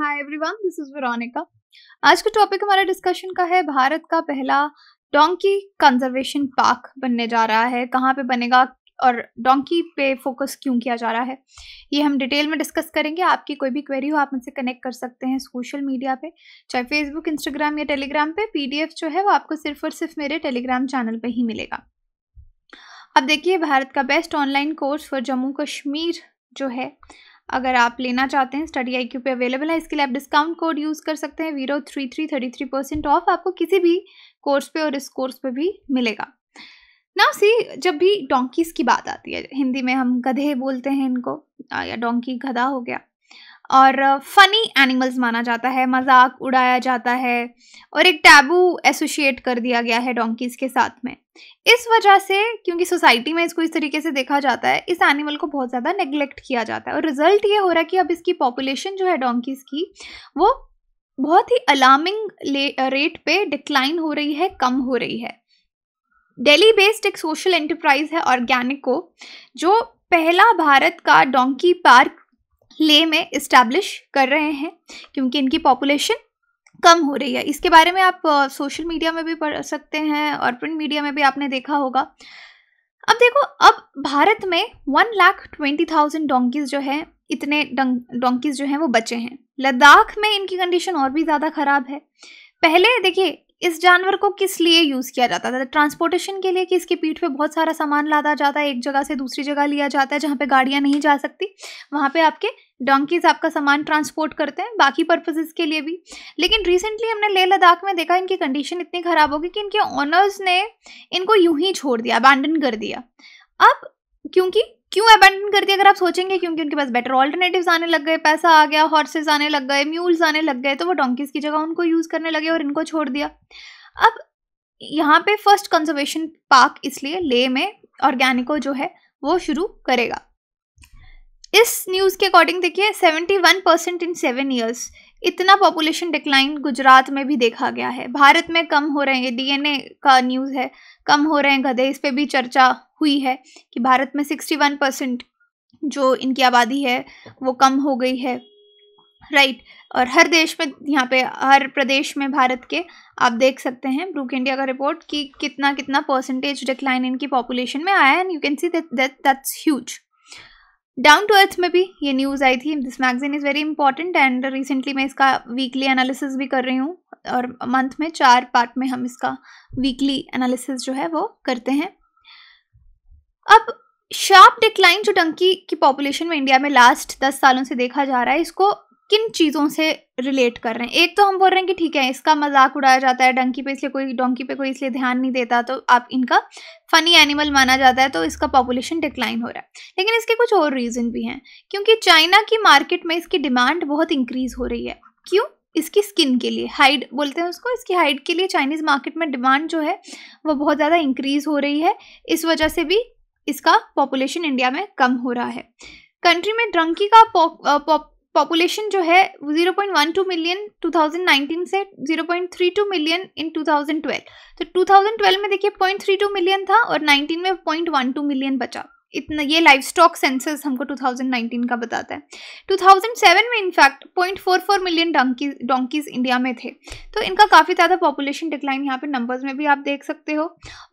Hi everyone this is Veronica आज का topic हमारा डिस्कशन का है भारत का पहला डोंकी कंजर्वेशन पार्क बनने जा रहा है कहाँ पे बनेगा और डोंकी पे फोकस क्यों किया जा रहा है ये हम डिटेल में डिस्कस करेंगे आपकी कोई भी क्वेरी हो आप मुझसे कनेक्ट कर सकते हैं सोशल मीडिया पे चाहे फेसबुक इंस्टाग्राम या टेलीग्राम पे पीडीएफ जो है वो आपको सिर्फ और सिर्फ मेरे टेलीग्राम चैनल पे ही मिलेगा अब देखिए भारत का best online course for Jammu Kashmir जो है अगर आप लेना चाहते हैं स्टडी आई क्यू पे अवेलेबल है इसके लिए आप डिस्काउंट कोड यूज़ कर सकते हैं वीरो three three thirty three percent off आपको किसी भी कोर्स पे और इस कोर्स पे भी मिलेगा नाउ सी जब भी डोंकीज़ की बात आती है हिंदी में हम गधे बोलते हैं इनको या डोंकी गधा हो गया और फ़नी एनिमल्स माना जाता है मजाक उड़ाया जाता है और एक टैबू एसोशिएट कर दिया गया है डोंकीज़ के साथ में इस वजह से क्योंकि सोसाइटी में इसको इस तरीके से देखा जाता है इस एनिमल को बहुत ज़्यादा नेग्लेक्ट किया जाता है और रिजल्ट ये हो रहा है कि अब इसकी पॉपुलेशन जो है डोंकीज़ की वो बहुत ही अलार्मिंग रेट पे डिक्लाइन हो रही है कम हो रही है डेली बेस्ड एक सोशल एंटरप्राइज है ऑर्गेनिक को जो पहला भारत का डोंकी पार्क ले में इस्टेब्लिश कर रहे हैं क्योंकि इनकी पॉपुलेशन कम हो रही है इसके बारे में आप सोशल मीडिया में भी पढ़ सकते हैं और प्रिंट मीडिया में भी आपने देखा होगा अब देखो अब भारत में one lakh twenty thousand donkeys जो है इतने डोंकीज जो हैं वो बचे हैं लद्दाख में इनकी कंडीशन और भी ज़्यादा ख़राब है पहले देखिए इस जानवर को किस लिए यूज़ किया जाता था ट्रांसपोर्टेशन के लिए कि इसके पीठ पे बहुत सारा सामान लादा जाता है एक जगह से दूसरी जगह लिया जाता है जहाँ पे गाड़ियाँ नहीं जा सकती वहाँ पे आपके डोंकीज आपका सामान ट्रांसपोर्ट करते हैं बाकी पर्पजेज के लिए भी लेकिन रिसेंटली हमने लेह लद्दाख में देखा इनकी कंडीशन इतनी ख़राब होगी कि इनके ऑनर्स ने इनको यूं ही छोड़ दिया अबैंडन कर दिया अब क्योंकि क्यों अबेंडन कर दिया अगर आप सोचेंगे क्योंकि उनके पास बेटर ऑल्टरनेटिव आने लग गए पैसा आ गया हॉर्सेज आने लग गए म्यूल्स आने लग गए तो वो डोंकीज की जगह उनको यूज़ करने लगे और इनको छोड़ दिया अब यहाँ पे फर्स्ट कंजर्वेशन पार्क इसलिए ले में ऑर्गेनिको जो है वो शुरू करेगा इस न्यूज़ के अकॉर्डिंग देखिए 71 परसेंट इन सेवन ईयर्स इतना पॉपुलेशन डिक्लाइन गुजरात में भी देखा गया है भारत में कम हो रहे हैं डीएनए का न्यूज़ है कम हो रहे हैं गधे इस पर भी चर्चा हुई है कि भारत में 61 परसेंट जो इनकी आबादी है वो कम हो गई है राइट और हर देश में यहाँ पे हर प्रदेश में भारत के आप देख सकते हैं ब्रूक इंडिया का रिपोर्ट कि कितना कितना परसेंटेज डिक्लाइन इनकी पॉपुलेशन में आया and you can see that that's huge Down To Earth में भी ये न्यूज़ आई थी this magazine is very important and recently मैं इसका वीकली एनालिसिस भी कर रही हूँ और मंथ में चार पार्ट में हम इसका वीकली एनालिसिस जो है वो करते हैं अब शार्प डिक्लाइन जो डंकी की पॉपुलेशन में इंडिया में लास्ट दस सालों से देखा जा रहा है इसको किन चीज़ों से रिलेट कर रहे हैं एक तो हम बोल रहे हैं कि ठीक है इसका मजाक उड़ाया जाता है डंकी पे इसलिए कोई डोंकी पे कोई इसलिए ध्यान नहीं देता तो आप इनका फ़नी एनिमल माना जाता है तो इसका पॉपुलेशन डिक्लाइन हो रहा है लेकिन इसके कुछ और रीज़न भी हैं क्योंकि चाइना की मार्केट में इसकी डिमांड बहुत इंक्रीज़ हो रही है क्यों इसकी स्किन के लिए हाइड बोलते हैं उसको इसकी हाइट के लिए चाइनीज़ मार्केट में डिमांड जो है वो बहुत ज़्यादा इंक्रीज़ हो रही है इस वजह से भी इसका पॉपुलेशन इंडिया में कम हो रहा है कंट्री में ड्रंकी का पॉप पॉपुलेशन जो है zero point one two million two thousand nineteen से zero point three two million in two thousand twelve तो टू थाउजेंड ट्वेल्व में देखिए पॉइंट थ्री टू मिलियन था और नाइनटीन में पॉइंट वन टू मिलियन बचा इतना ये लाइफ स्टॉक सेंसस हमको 2019 का बताता है 2007 में in fact 0.44 million donkey donkeys India में थे तो इनका काफ़ी ज़्यादा पॉपुलेशन डिक्लाइन यहाँ पे नंबर्स में भी आप देख सकते हो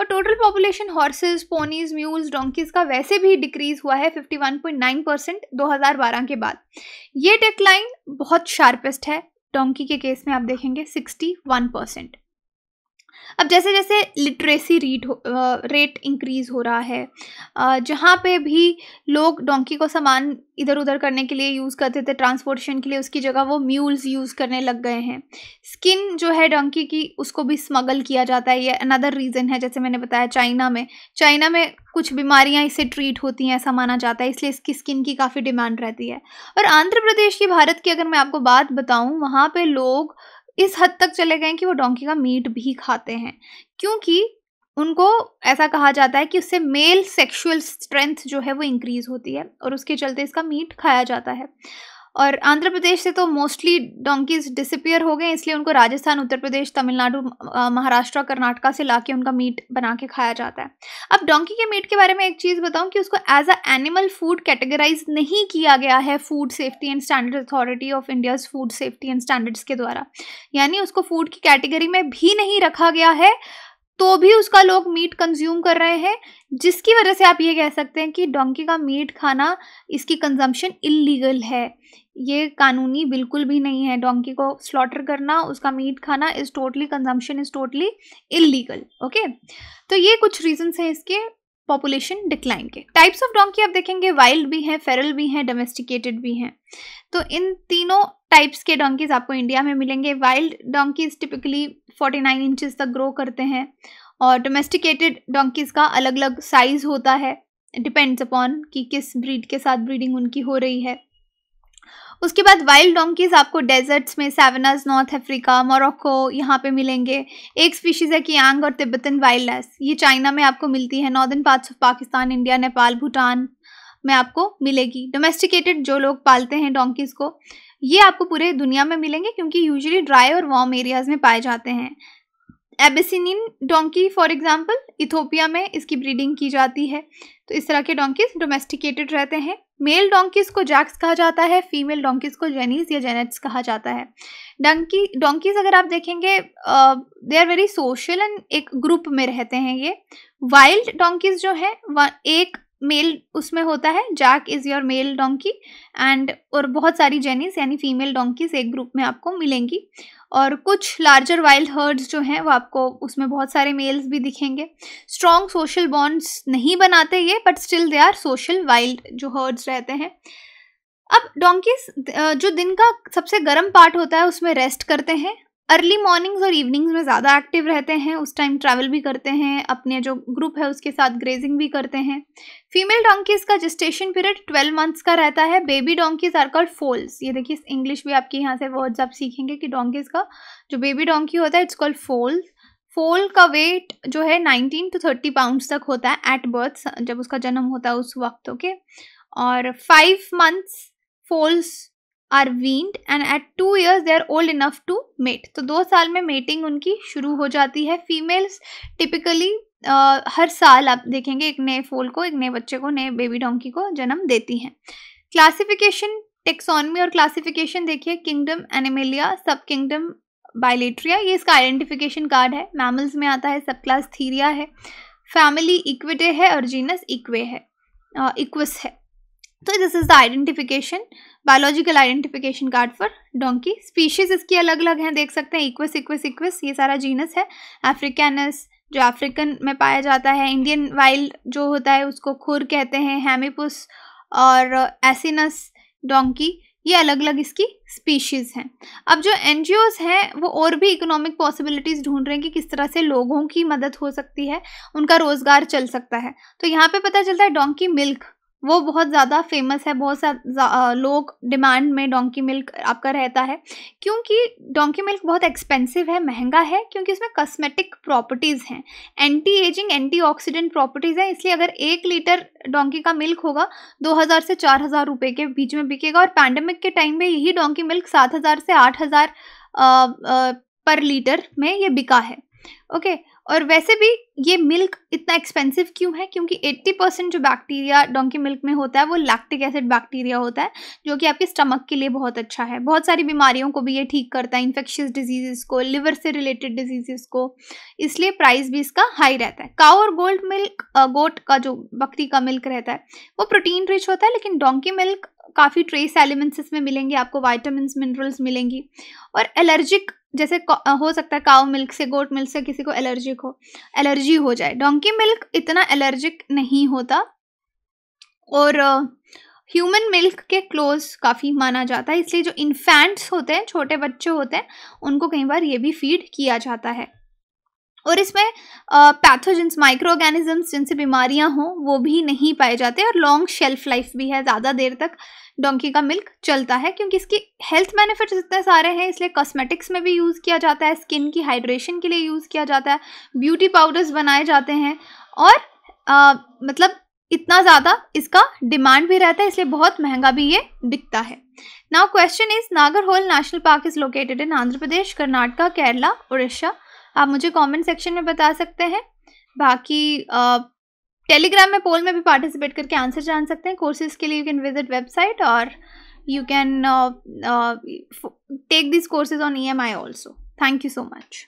और total population horses ponies mules donkeys का वैसे भी डिक्रीज़ हुआ है 51.9 परसेंट दो के बाद ये डिक्लाइन बहुत शार्पेस्ट है डोंकी के केस में आप देखेंगे सिक्सटी परसेंट अब जैसे जैसे लिटरेसी हो रेट इंक्रीज़ हो रहा है जहाँ पे भी लोग डोंकी को सामान इधर उधर करने के लिए यूज़ करते थे ट्रांसपोर्टेशन के लिए उसकी जगह वो म्यूल्स यूज़ करने लग गए हैं स्किन जो है डोंकी की उसको भी स्मगल किया जाता है ये अनदर रीज़न है जैसे मैंने बताया चाइना में चाइना में कुछ बीमारियाँ इसे ट्रीट होती हैं ऐसा माना जाता है इसलिए इसकी स्किन की काफ़ी डिमांड रहती है और आंध्र प्रदेश की भारत की अगर मैं आपको बात बताऊँ वहाँ पर लोग इस हद तक चले गए कि वो डोंकी का मीट भी खाते हैं क्योंकि उनको ऐसा कहा जाता है कि उससे मेल सेक्सुअल स्ट्रेंथ जो है वो इंक्रीज होती है और उसके चलते इसका मीट खाया जाता है और आंध्र प्रदेश से तो मोस्टली डोंकीज डिसअपियर हो गए इसलिए उनको राजस्थान उत्तर प्रदेश तमिलनाडु महाराष्ट्र कर्नाटका से ला के उनका मीट बना के खाया जाता है अब डोंकी के मीट के बारे में एक चीज़ बताऊँ कि उसको as a animal food categorise नहीं किया गया है food safety and standard authority of India's food safety and standards के द्वारा यानी उसको फूड की कैटेगरी में भी नहीं रखा गया है तो भी उसका लोग मीट कंज्यूम कर रहे हैं जिसकी वजह से आप ये कह सकते हैं कि डोंकी का मीट खाना इसकी कंजम्पशन इलीगल है ये कानूनी बिल्कुल भी नहीं है डोंकी को स्लॉटर करना उसका मीट खाना is totally consumption is totally illegal okay तो ये कुछ रीजंस हैं इसके पॉपुलेशन डिक्लाइन के टाइप्स ऑफ डोंकी आप देखेंगे वाइल्ड भी हैं फेरल भी हैं डोमेस्टिकेटेड भी हैं तो इन तीनों टाइप्स के डोंकीज आपको इंडिया में मिलेंगे वाइल्ड डोंकीज टिपिकली 49 इंचेस तक ग्रो करते हैं और डोमेस्टिकेटेड डोंकीज का अलग अलग साइज होता है डिपेंड्स अपॉन कि किस ब्रीड के साथ ब्रीडिंग उनकी हो रही है उसके बाद वाइल्ड डोंकीज आपको डेजर्ट्स में सेवनाज नॉर्थ अफ्रीका मोरक्को यहाँ पे मिलेंगे एक स्पीशीज़ है कियांग और तिब्बतन वाइल्ड लाइफ ये चाइना में आपको मिलती है northern parts of Pakistan India Nepal Bhutan में आपको मिलेगी डोमेस्टिकेटेड जो लोग पालते हैं डोंकीज़ को ये आपको पूरे दुनिया में मिलेंगे क्योंकि यूजली ड्राई और वार्म एरियाज में पाए जाते हैं Abyssinian donkey for example Ethiopia में इसकी ब्रीडिंग की जाती है तो इस तरह के डोंकीज डोमेस्टिकेटेड रहते हैं मेल डोंकीज को जैक्स कहा जाता है फीमेल डोंकीज को जेनीज या जेनेट्स कहा जाता है डंकी डोंकीज अगर आप देखेंगे they are very social and एक ग्रुप में रहते हैं ये वाइल्ड डोंकीज जो है एक मेल उसमें होता है jack is your male donkey and और बहुत सारी जेनिस यानी फीमेल डोंकीज एक ग्रुप में आपको मिलेंगी और कुछ लार्जर वाइल्ड हर्ड्स जो हैं वो आपको उसमें बहुत सारे मेल्स भी दिखेंगे स्ट्रॉन्ग सोशल बॉन्ड्स नहीं बनाते ये but still they are social wild जो हर्ड्स रहते हैं अब डोंकीज जो दिन का सबसे गर्म पार्ट होता है उसमें रेस्ट करते हैं अर्ली मॉर्निंग्स और इवनिंग्स में ज़्यादा एक्टिव रहते हैं उस टाइम ट्रैवल भी करते हैं अपने जो ग्रुप है उसके साथ ग्रेजिंग भी करते हैं फीमेल डोंकीज़ का जस्टेशन पीरियड ट्वेल्व मंथ्स का रहता है baby donkeys are called foals ये देखिए इंग्लिश भी आपके यहाँ से वर्ड्स आप सीखेंगे कि डोंकीज़ का जो बेबी डोंकी होता है इट्स कॉल्ड फोल्स फोल का वेट जो है नाइनटीन टू थर्टी पाउंड्स तक होता है एट बर्थ जब उसका जन्म होता है उस वक्त ओके okay? और five months foals are weaned and at two years they are old enough to mate तो दो साल में मेटिंग उनकी शुरू हो जाती है फीमेल्स टिपिकली Uh, हर साल आप देखेंगे एक नए फोल को एक नए बच्चे को नए बेबी डोंकी को जन्म देती हैं क्लासिफिकेशन टेक्सोनमी और क्लासिफिकेशन देखिए kingdom Animalia sub kingdom Bilateria ये इसका आइडेंटिफिकेशन कार्ड है मैमल्स में आता है सब क्लास थीरिया है फैमिली इक्विटे है और जीनस इक्वे है इक्वस uh, है तो this is the identification biological identification card for donkey species इसकी अलग अलग हैं देख सकते हैं इक्वस इक्वस इक्वस ये सारा जीनस है अफ्रीकनस जो अफ्रीकन में पाया जाता है इंडियन वाइल्ड जो होता है उसको खुर कहते हैं हेमिपुस और एसिनस डोंकी ये अलग अलग इसकी स्पीशीज़ हैं अब जो एन हैं वो और भी इकोनॉमिक पॉसिबिलिटीज़ ढूंढ रहे हैं कि किस तरह से लोगों की मदद हो सकती है उनका रोज़गार चल सकता है तो यहाँ पे पता चलता है डोंकी मिल्क वो बहुत ज़्यादा फेमस है बहुत सा लोग डिमांड में डोंकी मिल्क आपका रहता है क्योंकि डोंकी मिल्क बहुत एक्सपेंसिव है महंगा है क्योंकि इसमें कस्मेटिक प्रॉपर्टीज़ हैं anti ageing anti oxidant properties हैं इसलिए अगर एक लीटर डोंकी का मिल्क होगा 2000 से 4000 रुपये के बीच में बिकेगा और पैंडमिक के टाइम में यही डोंकी मिल्क हज़ार से हज़ार पर लीटर में ये बिका है ओके और वैसे भी ये मिल्क इतना एक्सपेंसिव क्यों है क्योंकि 80 परसेंट जो बैक्टीरिया डोंकी मिल्क में होता है वो लैक्टिक एसिड बैक्टीरिया होता है जो कि आपके स्टमक के लिए बहुत अच्छा है बहुत सारी बीमारियों को भी ये ठीक करता है इन्फेक्शियस डिजीजेस को लिवर से रिलेटेड डिजीजेस को इसलिए प्राइस भी इसका हाई रहता है काओ और गोल्ड मिल्क गोट का जो बकरी का मिल्क रहता है वो प्रोटीन रिच होता है लेकिन डोंकी मिल्क काफ़ी ट्रेस एलिमेंट्स इसमें मिलेंगे आपको वाइटामिन मिनरल्स मिलेंगी और एलर्जिक जैसे हो सकता है काओ मिल्क से गोट मिल्क से किसी को एलर्जिक हो एलर्जी एलर्जी हो जाए डोंकी मिल्क इतना एलर्जिक नहीं होता और ह्यूमन uh, मिल्क के क्लोज काफ़ी माना जाता है इसलिए जो इन्फेंट्स होते हैं छोटे बच्चे होते हैं उनको कई बार ये भी फीड किया जाता है और इसमें पैथोजेंस माइक्रो ऑर्गेनिजम्स जिनसे बीमारियां हों वो भी नहीं पाए जाते और लॉन्ग शेल्फ लाइफ भी है ज़्यादा देर तक डोंकी का मिल्क चलता है क्योंकि इसकी हेल्थ बेनिफिट्स इतने सारे हैं इसलिए कॉस्मेटिक्स में भी यूज़ किया जाता है स्किन की हाइड्रेशन के लिए यूज़ किया जाता है ब्यूटी पाउडर्स बनाए जाते हैं और आ, मतलब इतना ज़्यादा इसका डिमांड भी रहता है इसलिए बहुत महंगा भी ये बिकता है now question is Nagarhole national park is located in Andhra Pradesh Karnataka Kerala Orissa आप मुझे कॉमेंट सेक्शन में बता सकते हैं बाकी टेलीग्राम में पोल में भी पार्टिसिपेट करके आंसर जान सकते हैं कोर्सेज के लिए यू कैन विजिट वेबसाइट और you can take this courses on E M I also thank you so much